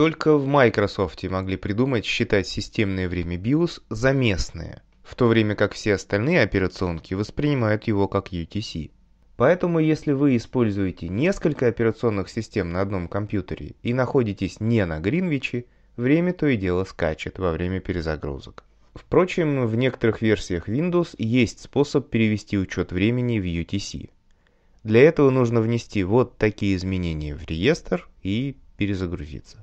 Только в Microsoft могли придумать считать системное время BIOS за местное, в то время как все остальные операционки воспринимают его как UTC. Поэтому если вы используете несколько операционных систем на одном компьютере и находитесь не на Гринвиче, время то и дело скачет во время перезагрузок. Впрочем, в некоторых версиях Windows есть способ перевести учет времени в UTC. Для этого нужно внести вот такие изменения в реестр и перезагрузиться.